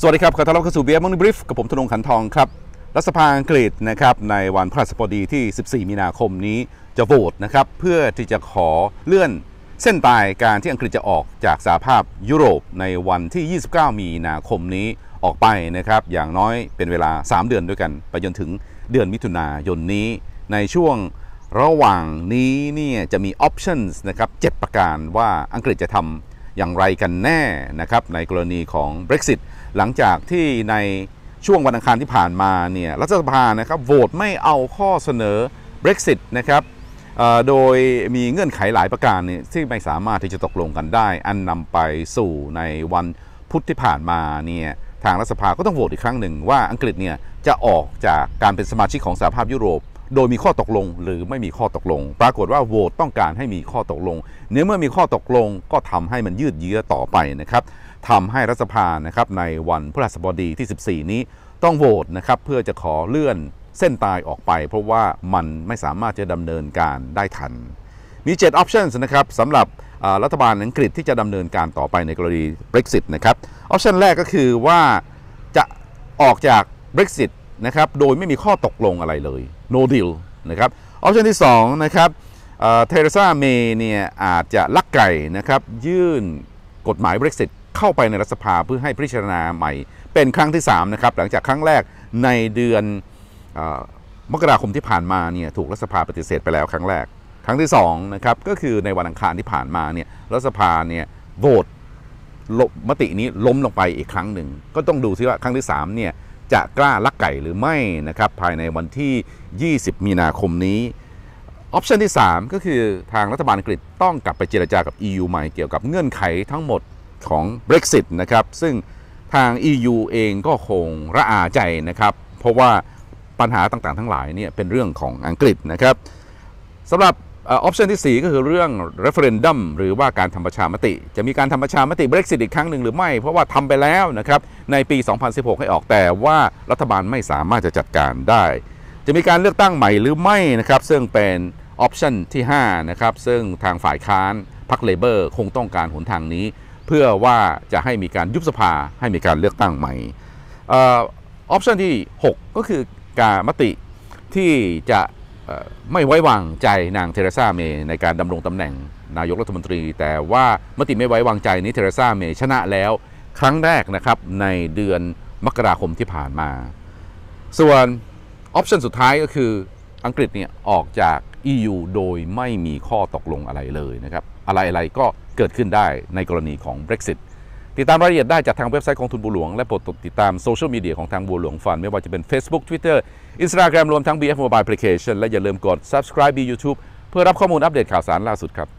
สวัสดีครับขอต้อนรับเข้าสู่เบียร์มงนิบริฟกับผมธนงขันทองครับ รัฐสภาอังกฤษนะครับในวันพฤหัสบดีที่ 14 มีนาคมนี้จะโหวตนะครับ เพื่อที่จะขอเลื่อนเส้นตายการที่อังกฤษจะออกจากสหภาพยุโรปในวันที่ 29 มีนาคมนี้ออกไปนะครับ อย่างน้อยเป็นเวลา 3 เดือนด้วยกัน ไปจนถึงเดือนมิถุนายนนี้ ในช่วงระหว่างนี้เนี่ยจะมีออปชั่นนะครับ7ประการว่าอังกฤษจะทำอย่างไรกันแน่นะครับในกรณีของ Brexit หลังจากที่ในช่วงวันอังคารที่ผ่านมาเนี่ยรัฐสภานะครับโหวตไม่เอาข้อเสนอ Brexit นะครับโดยมีเงื่อนไขหลายประการนี่ที่ไม่สามารถที่จะตกลงกันได้ อันนำไปสู่ในวันพุธที่ผ่านมาเนี่ยทางรัฐสภาก็ต้องโหวตอีกครั้งหนึ่งว่าอังกฤษเนี่ยจะออกจากการเป็นสมาชิกของสหภาพยุโรปโดยมีข้อตกลงหรือไม่มีข้อตกลง ปรากฏว่าโหวตต้องการให้มีข้อตกลง เนื่อเมื่อมีข้อตกลงก็ทำให้มันยืดเยื้อต่อไปนะครับทำให้รัฐสภานะครับในวันพฤหัสบดีที่ 14 นี้ต้องโหวตนะครับเพื่อจะขอเลื่อนเส้นตายออกไป เพราะว่ามันไม่สามารถจะดำเนินการได้ทัน มี7 options นะครับสำหรับรัฐบาลอังกฤษที่จะดำเนินการต่อไปในกรณี Brexit นะครับ option แรกก็คือว่าจะออกจาก Brexit นะครับโดยไม่มีข้อตกลงอะไรเลย no deal นะครับออปชันที่2นะครับเทเรซาเมย์เนี่ยอาจจะลักไก่นะครับยื่นกฎหมาย Brexit เข้าไปในรัฐสภาเพื่อให้พิจารณาใหม่เป็นครั้งที่3นะครับหลังจากครั้งแรกในเดือนมกราคมที่ผ่านมาเนี่ยถูกรัฐสภาปฏิเสธไปแล้วครั้งแรก ครั้งที่2นะครับก็คือในวันอังคารที่ผ่านมาเนี่ยรัฐสภาเนี่ยโหวตมตินี้ล้มลงไปอีกครั้งหนึ่งก็ต้องดูซิว่าครั้งที่3เนี่ยจะกล้าลักไก่หรือไม่นะครับ ภายในวันที่ 20 มีนาคมนี้ ออปชันที่ 3 ก็คือทางรัฐบาลอังกฤษต้องกลับไปเจรจากับ EU ใหม่เกี่ยวกับเงื่อนไขทั้งหมดของ Brexit นะครับ ซึ่งทาง EU เองก็คงระอาใจนะครับ เพราะว่าปัญหาต่างๆ ทั้งหลายเนี่ยเป็นเรื่องของอังกฤษนะครับ สำหรับออปชันที่ 4 ก็คือเรื่อง referendum หรือว่าการทำประชามติ จะมีการทำประชามติ Brexit อีกครั้งหนึ่งหรือไม่ เพราะว่าทำไปแล้วนะครับในปี 2016 ให้ออกแต่ว่ารัฐบาลไม่สามารถจะจัดการได้ จะมีการเลือกตั้งใหม่หรือไม่นะครับซึ่งเป็นออปชันที่5นะครับซึ่งทางฝ่ายค้านพรรคเลเบอร์ คงต้องการหนทางนี้ เพื่อว่าจะให้มีการยุบสภาให้มีการเลือกตั้งใหม่ออปชันที่6 ก็คือการมติที่จะไม่ไว้วางใจนางเทเรซาเมย์ในการดำรงตำแหน่งนายกรัฐมนตรี แต่ว่ามติไม่ไว้วางใจนี้เทเรซาเมย์ชนะแล้วครั้งแรกนะครับในเดือนมกราคมที่ผ่านมา ส่วนออปชันสุดท้ายก็คืออังกฤษเนี่ยออกจาก EU โดยไม่มีข้อตกลงอะไรเลยนะครับ อะไรๆก็เกิดขึ้นได้ในกรณีของ Brexit ติดตามรายละเอียดได้จากทางเว็บไซต์กองทุนบัวหลวงและโปรดติดตามโซเชียลมีเดียของทางบัวหลวงฟันไม่ว่าจะเป็น Facebook Twitter Instagram รวมทั้ง BF Mobile Application และอย่าลืมกด subscribe YouTube เพื่อรับข้อมูลอัปเดตข่าวสารล่าสุดครับ